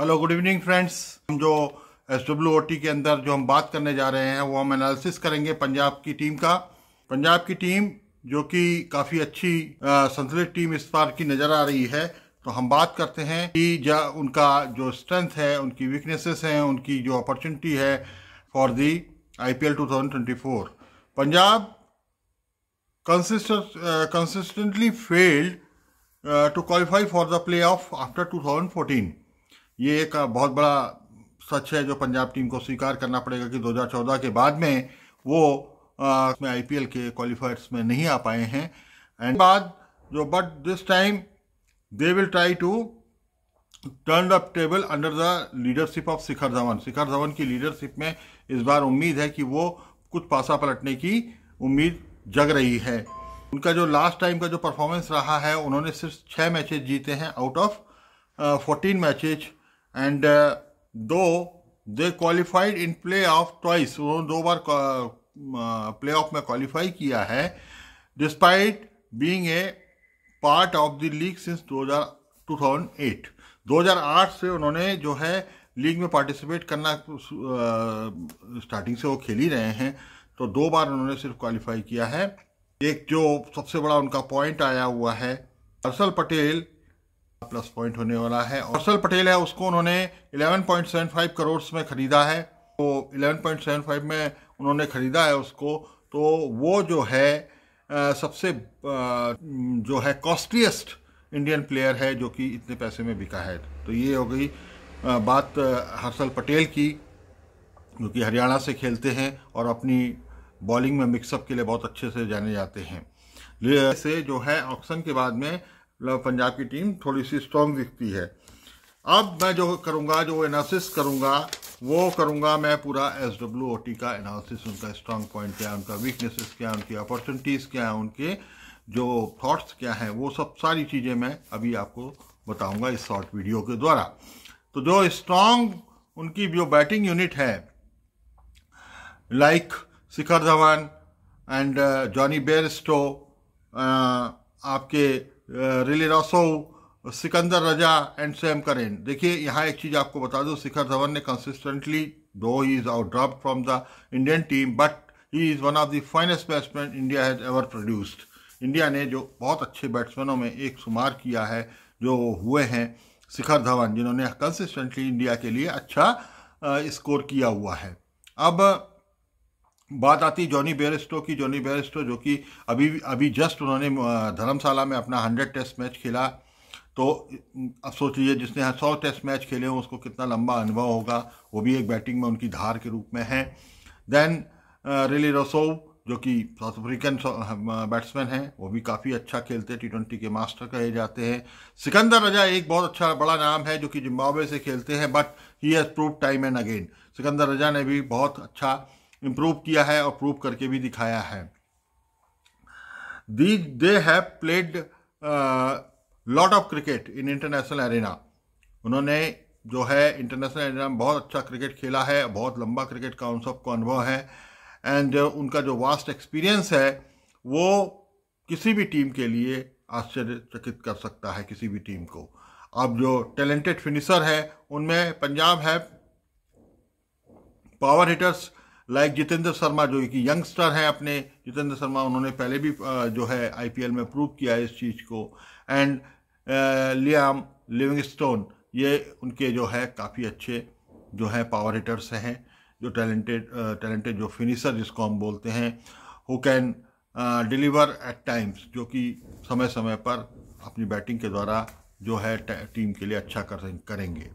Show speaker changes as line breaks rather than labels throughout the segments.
hello good evening friends हम जो S W के अंदर जो हम बात करने जा रहे हैं वो हम एनालिसिस करेंगे पंजाब की टीम का पंजाब की टीम जो कि काफ़ी अच्छी संतुलित टीम इस बार की नज़र आ रही है तो हम बात करते हैं कि उनका जो स्ट्रेंथ है उनकी वीकनेसेस हैं उनकी जो अपॉर्चुनिटी है for the IPL 2024 Punjab consistently failed to qualify for the play off after 2014 ये एक बहुत बड़ा सच है जो पंजाब टीम को स्वीकार करना पड़ेगा कि 2014 के बाद में वो आई पी के क्वालिफायर्स में नहीं आ पाए हैं एंड बाद जो but this time they will try to turn up table under the leadership of Shikhar Dhawan Shikhar Dhawan की लीडरशिप में इस बार उम्मीद है कि वो कुछ पासा पलटने की उम्मीद जग रही है उनका जो लास्ट टाइम का जो परफॉर्मेंस रहा है उन्होंने सिर्फ छः मैचेज जीते हैं out of fourteen matches and though they qualified in play off twice उन्होंने दो बार प्ले ऑफ में क्वालिफाई किया है despite being a part of the league since दो 2008 2008 से उन्होंने जो है लीग में पार्टिसिपेट करना स्टार्टिंग से वो खेल ही रहे हैं तो दो बार उन्होंने सिर्फ क्वालिफाई किया है एक जो सबसे बड़ा उनका पॉइंट आया हुआ है हर्षल पटेल प्लस पॉइंट होने वाला है और हर्षल पटेल है उसको उन्होंने 11.75 करोड़ में खरीदा है तो 11.75 में उन्होंने खरीदा है उसको तो वो जो है आ, सबसे आ, जो है कॉस्टलीस्ट इंडियन प्लेयर है जो कि इतने पैसे में बिका है तो ये हो गई आ, बात हर्षल पटेल की जो कि हरियाणा से खेलते हैं और अपनी बॉलिंग में मिक्सअप के लिए बहुत अच्छे से जाने जाते हैं से जो है ऑक्शन के बाद में पंजाब की टीम थोड़ी सी स्ट्रॉन्ग दिखती है अब मैं जो करूँगा जो एनालिसिस करूँगा वो करूँगा मैं पूरा एस डब्ल्यू ओ टी का एनालिसिस उनका स्ट्रॉन्ग पॉइंट क्या है उनका वीकनेसेस क्या है उनकी अपॉर्चुनिटीज़ क्या है उनके जो थॉट्स क्या हैं वो सब सारी चीज़ें मैं अभी आपको बताऊँगा इस शॉर्ट वीडियो के द्वारा तो जो स्ट्रॉन्ग उनकी जो बैटिंग यूनिट है like Shikhar Dhawan and Jonny Bairstow आपके Rilee Rossouw Sikandar Raza and Sam Curran देखिए यहाँ एक चीज़ आपको बता दूँ शिखर धवन ने consistently though he is out drop from the Indian team but he is one of the finest batsman India has ever produced India ने जो बहुत अच्छे बैट्समैनों में एक शुमार किया है जो हुए हैं शिखर धवन जिन्होंने कंसिस्टेंटली इंडिया के लिए अच्छा स्कोर किया हुआ है अब बात आती जॉनी बेरिस्टो की जॉनी बेरिस्टो जो कि अभी अभी जस्ट उन्होंने धर्मशाला में अपना हंड्रेड टेस्ट मैच खेला तो अब सोच लीजिए जिसने हाँ सौ टेस्ट मैच खेले हों उसको कितना लंबा अनुभव होगा वो भी एक बैटिंग में उनकी धार के रूप में है देन रिली रसोव जो कि साउथ अफ्रीकन बैट्समैन हैं वो भी काफ़ी अच्छा खेलते हैं टी ट्वेंटी के मास्टर कहे जाते हैं सिकंदर रजा एक बहुत अच्छा बड़ा नाम है जो कि जिम्बाब्वे से खेलते हैं but he has prove time and again Sikandar Raza ने भी बहुत अच्छा इम्प्रूव किया है और प्रूव करके भी दिखाया है दी they have played lot of cricket in international arena उन्होंने जो है इंटरनेशनल एरिना में बहुत अच्छा क्रिकेट खेला है बहुत लंबा क्रिकेट का उन सबको अनुभव है एंड उनका जो वास्ट एक्सपीरियंस है वो किसी भी टीम के लिए आश्चर्यचकित कर सकता है किसी भी टीम को अब जो टैलेंटेड फिनिशर है उनमें पंजाब है power hitters like Jitendra Sharma जो कि यंगस्टर हैं अपने जितेंद्र शर्मा उन्होंने पहले भी जो है आई में प्रूव किया है इस चीज़ को एंड लियाम लिविंगस्टोन ये उनके जो है काफ़ी अच्छे जो है पावर हिटर्स हैं जो टैलेंटेड टैलेंटेड जो फिनिशर जिसको हम बोलते हैं who can deliver at times जो कि समय समय पर अपनी बैटिंग के द्वारा जो है टीम के लिए अच्छा कर करेंगे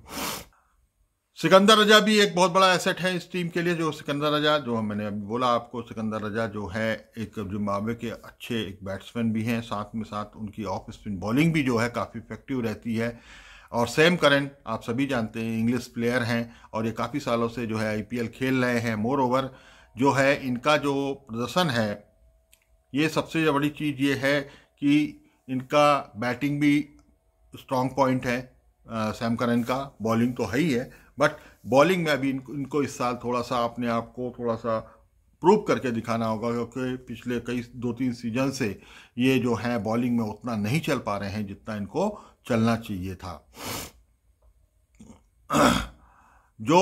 सिकंदर रजा भी एक बहुत बड़ा एसेट है इस टीम के लिए जो सिकंदर रजा जो मैंने अभी बोला आपको सिकंदर रजा जो है एक जिम्बावे के अच्छे एक बैट्समैन भी हैं साथ में साथ उनकी ऑफ स्पिन बॉलिंग भी जो है काफ़ी इफेक्टिव रहती है और सेम करें आप सभी जानते हैं इंग्लिश प्लेयर हैं और ये काफ़ी सालों से जो है आई खेल रहे हैं मोर ओवर जो है इनका जो प्रदर्शन है ये सबसे बड़ी चीज़ ये है कि इनका बैटिंग भी स्ट्रॉन्ग पॉइंट है सैम करन का बॉलिंग तो है ही है बट बॉलिंग में अभी इनको इनको इस साल थोड़ा सा अपने आप को थोड़ा सा प्रूव करके दिखाना होगा क्योंकि पिछले कई दो तीन सीजन से ये जो हैं बॉलिंग में उतना नहीं चल पा रहे हैं जितना इनको चलना चाहिए था जो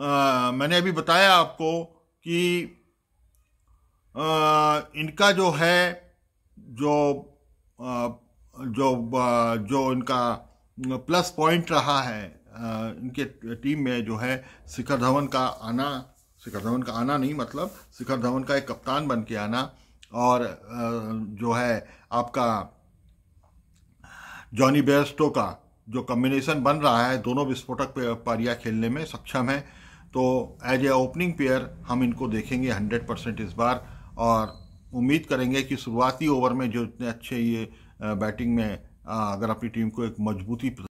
आ, मैंने अभी बताया आपको कि आ, इनका जो है जो आ, जो आ, जो इनका प्लस पॉइंट रहा है इनके टीम में जो है शिखर धवन का आना शिखर धवन का आना नहीं मतलब शिखर धवन का एक कप्तान बन के आना और जो है आपका जॉनी बेस्टो का जो कम्बिनेशन बन रहा है दोनों विस्फोटक पारियाँ खेलने में सक्षम है तो एज ए ओपनिंग प्लेयर हम इनको देखेंगे हंड्रेड परसेंट इस बार और उम्मीद करेंगे कि शुरुआती ओवर में जो इतने अच्छे ये बैटिंग में अगर अपनी टीम को एक मजबूती